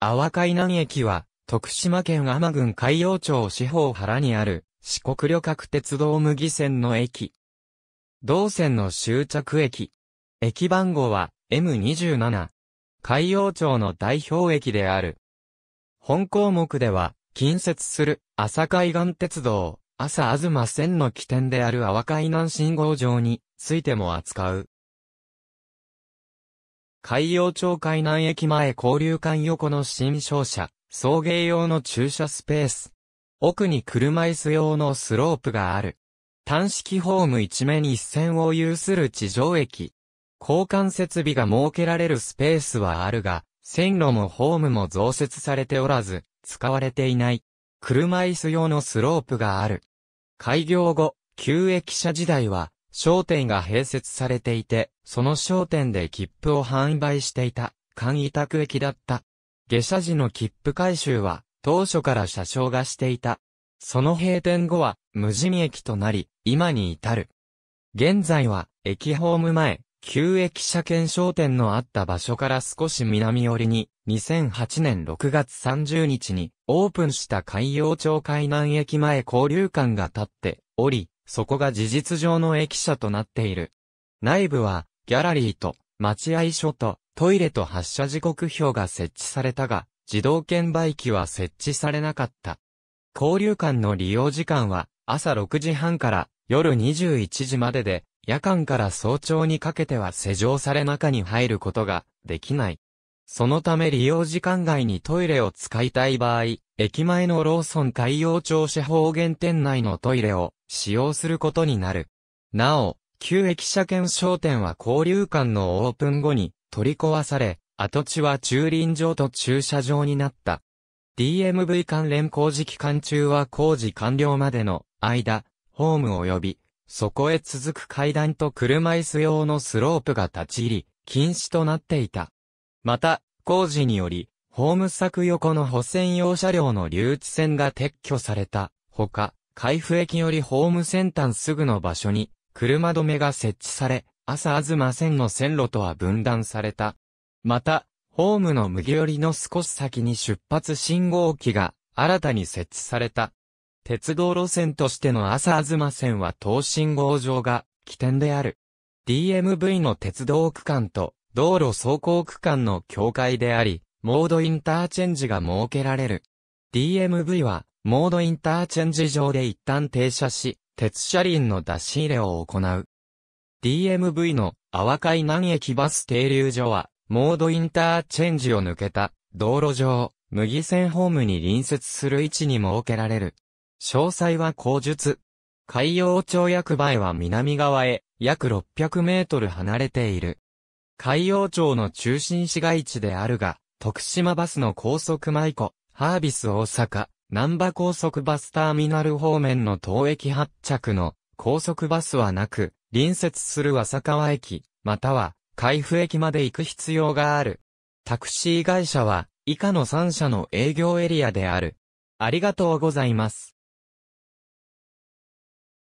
阿波海南駅は、徳島県阿波郡海洋町四方原にある、四国旅客鉄道麦線の駅。同線の終着駅。駅番号は M27。海洋町の代表駅である。本項目では、近接する、朝海岸鉄道、朝東線の起点である阿波海南信号場についても扱う。海洋町海南駅前交流館横の新商社、送迎用の駐車スペース。奥に車椅子用のスロープがある。単式ホーム一面一線を有する地上駅。交換設備が設けられるスペースはあるが、線路もホームも増設されておらず、使われていない。車椅子用のスロープがある。開業後、旧駅舎時代は、商店が併設されていて、その商店で切符を販売していた、簡易宅駅だった。下車時の切符回収は、当初から車掌がしていた。その閉店後は、無人駅となり、今に至る。現在は、駅ホーム前、旧駅車検商店のあった場所から少し南寄りに、2008年6月30日に、オープンした海洋町海南駅前交流館が建っており、そこが事実上の駅舎となっている。内部は、ギャラリーと、待合所と、トイレと発車時刻表が設置されたが、自動券売機は設置されなかった。交流館の利用時間は、朝6時半から夜21時までで、夜間から早朝にかけては施錠され中に入ることができない。そのため利用時間外にトイレを使いたい場合、駅前のローソン海洋庁舎方言店内のトイレを使用することになる。なお、旧駅舎券商店は交流館のオープン後に取り壊され、跡地は駐輪場と駐車場になった。DMV 関連工事期間中は工事完了までの間、ホーム及び、そこへ続く階段と車椅子用のスロープが立ち入り、禁止となっていた。また、工事により、ホーム柵横の補線用車両の留置線が撤去された、ほか、海部駅よりホーム先端すぐの場所に、車止めが設置され、朝東線の線路とは分断された。また、ホームの麦寄りの少し先に出発信号機が新たに設置された。鉄道路線としての朝東線は東信号場が起点である。DMV の鉄道区間と道路走行区間の境界であり、モードインターチェンジが設けられる。DMV は、モードインターチェンジ上で一旦停車し、鉄車輪の出し入れを行う。DMV の阿波海南駅バス停留所は、モードインターチェンジを抜けた、道路上、麦線ホームに隣接する位置に設けられる。詳細は後述。海洋町役場へは南側へ、約600メートル離れている。海洋町の中心市街地であるが、徳島バスの高速舞子、ハービス大阪、南波高速バスターミナル方面の当駅発着の高速バスはなく、隣接する浅川駅、または海部駅まで行く必要がある。タクシー会社は以下の3社の営業エリアである。ありがとうございます。